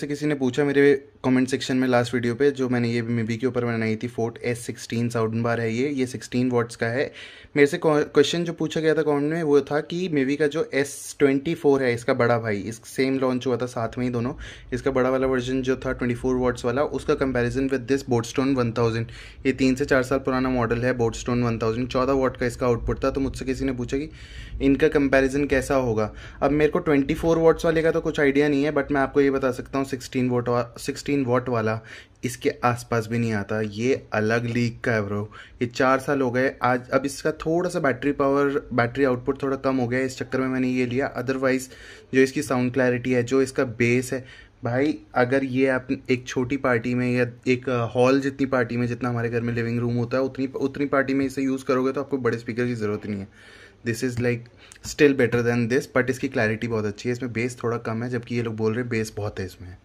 से किसी ने पूछा मेरे कमेंट सेक्शन में लास्ट वीडियो पे जो मैंने ये मिबी के ऊपर बनाई थी फोर्ट एस सिक्सटीन साउंड बार है ये ये सिक्सटीन वॉट्स का है मेरे से क्वेश्चन जो पूछा गया था कमेंट में वो था कि मिबी का जो एस ट्वेंटी फोर है इसका बड़ा भाई इस सेम लॉन्च हुआ था साथ में ही दोनों इसका बड़ा वाला वर्जन जो था ट्वेंटी फोर वॉट्स वाला उसका कंपेरिजन विद दिस बोर्डस्टोन वन थाउजेंड ये तीन से चार साल पुराना मॉडल है बोर्डस्टोन वन थाउजेंड चौदह वॉट का इसका आउटपुट था तो मुझसे किसी ने पूछा कि इनका कंपेरिजन कैसा होगा अब मेरे को ट्वेंटी फोर वॉट्स वाले का तो कुछ आइडिया नहीं है बट मैं आपको ये बता सकता हूँ सिक्सटीन वोट सिक्सटीन वोट वाला इसके आसपास भी नहीं आता ये अलग लीक का है ब्रो ये चार साल हो गए आज अब इसका थोड़ा सा बैटरी पावर बैटरी आउटपुट थोड़ा कम हो गया इस चक्कर में मैंने ये लिया अदरवाइज़ जो इसकी साउंड क्लैरिटी है जो इसका बेस है भाई अगर ये आप एक छोटी पार्टी में या एक हॉल जितनी पार्टी में जितना हमारे घर में लिविंग रूम होता है उतनी उतनी पार्टी में इसे यूज़ करोगे तो आपको बड़े स्पीकर की ज़रूरत नहीं है this is like still better than this but इसकी क्लैरिटी बहुत अच्छी है इसमें बेस थोड़ा कम है जबकि ये लोग बोल रहे हैं बेस बहुत है इसमें